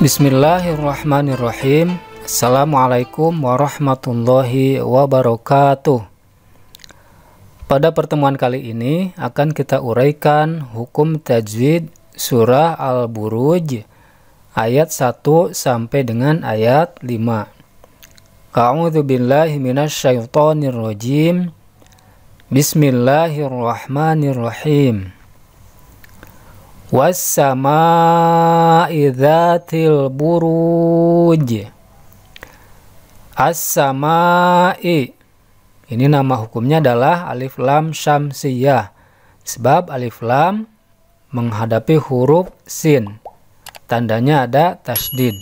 Bismillahirrahmanirrahim Assalamualaikum warahmatullahi wabarakatuh Pada pertemuan kali ini akan kita uraikan hukum tajwid surah Al-Buruj ayat 1 sampai dengan ayat 5 A'udzu billahi minasyaitonir rajim Bismillahirrahmanirrahim wassama dhatil buruj as-sama'i ini nama hukumnya adalah alif lam syamsiyah sebab alif lam menghadapi huruf sin tandanya ada tasdid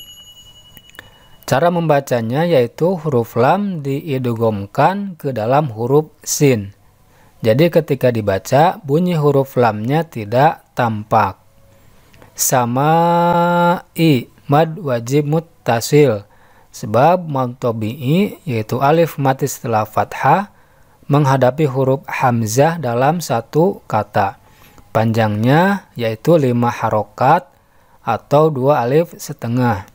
cara membacanya yaitu huruf lam diidugomkan ke dalam huruf sin jadi ketika dibaca bunyi huruf lamnya tidak tampak. Sama i mad wajib muttasil. Sebab mautobi'i yaitu alif mati setelah fathah menghadapi huruf hamzah dalam satu kata. Panjangnya yaitu lima harokat atau dua alif setengah.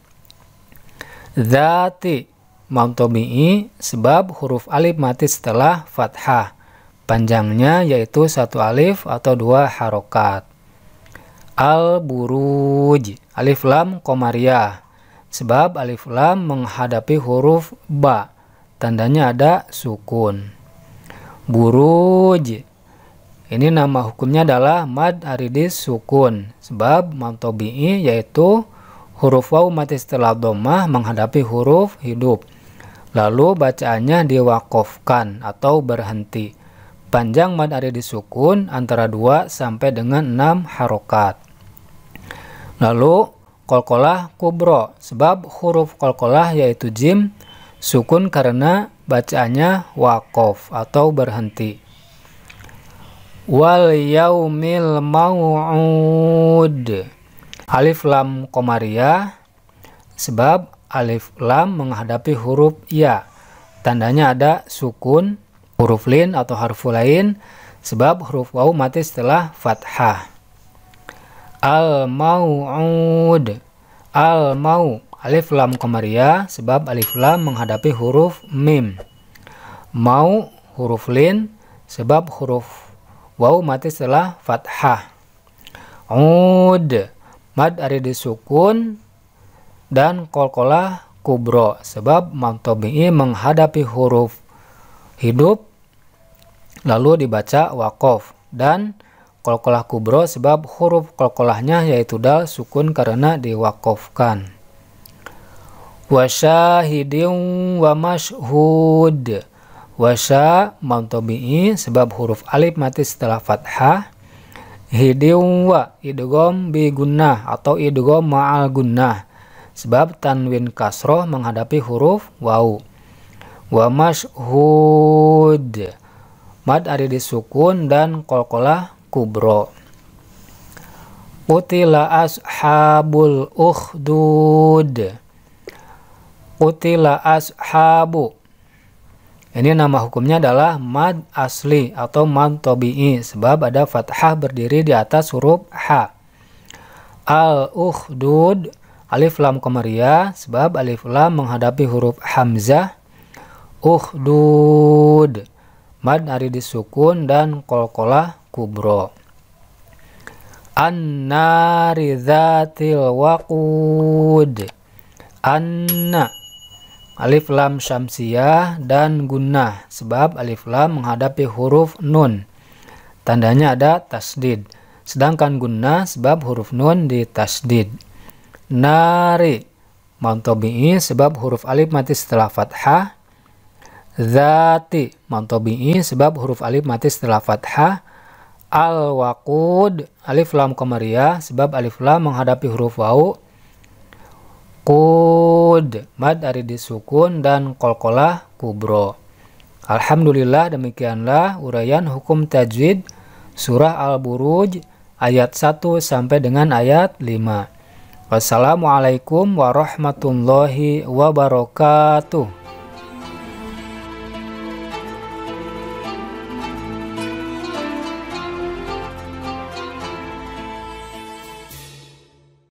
Zati mautobi'i sebab huruf alif mati setelah fathah panjangnya yaitu satu alif atau dua harokat. Al-Buruj, alif lam komariah. Sebab alif lam menghadapi huruf ba, tandanya ada sukun. Buruj, ini nama hukumnya adalah mad aridis sukun. Sebab mamtobi'i yaitu huruf waw mati setelah domah menghadapi huruf hidup. Lalu bacaannya diwakofkan atau berhenti. Panjang mad ada disukun antara 2 sampai dengan 6 harokat. Lalu kolkolah kubro sebab huruf kolkolah yaitu jim sukun karena bacaannya wakof atau berhenti. Wal yaumil mau'ud Alif lam komaria sebab alif lam menghadapi huruf ya. Tandanya ada sukun huruf lin atau harfu lain sebab huruf waw mati setelah fathah. Al mau'ud. Al mau alif lam komaria ya, sebab alif lam menghadapi huruf mim. Mau huruf lin sebab huruf waw mati setelah fathah. Ud mad ari disukun sukun dan kolkola kubro sebab mantobi menghadapi huruf hidup lalu dibaca wakof dan kolkolah kubro sebab huruf kolkolahnya yaitu dal sukun karena diwakofkan. Wasyahidin wa mashhud. Wasya mantobi'i sebab huruf alif mati setelah fathah. Hidin wa idgom bi gunnah atau idgom ma'al gunnah sebab tanwin kasroh menghadapi huruf wau. Wa mashhud mad ari disukun sukun dan kolkolah kubro Qutila ashabul uhdud. Qutila ashabu ini nama hukumnya adalah mad asli atau mad tobi'i sebab ada fathah berdiri di atas huruf h. Al uhdud alif lam komaria sebab alif lam menghadapi huruf hamzah. Ukhdud mad ari disukun dan kolkola kubro anna rizatil dzatil waqud anna alif lam syamsiyah dan gunnah sebab alif lam menghadapi huruf nun tandanya ada tasdid sedangkan gunnah sebab huruf nun di tasdid nari mantobi sebab huruf alif mati setelah fathah Zati mantobi'i sebab huruf alif mati setelah fathah al wakud, alif lam komariah sebab alif lam menghadapi huruf wau kud mad dari disukun dan kolkolah kubro Alhamdulillah demikianlah uraian hukum tajwid surah Al-Buruj ayat 1 sampai dengan ayat 5. Wassalamualaikum warahmatullahi wabarakatuh.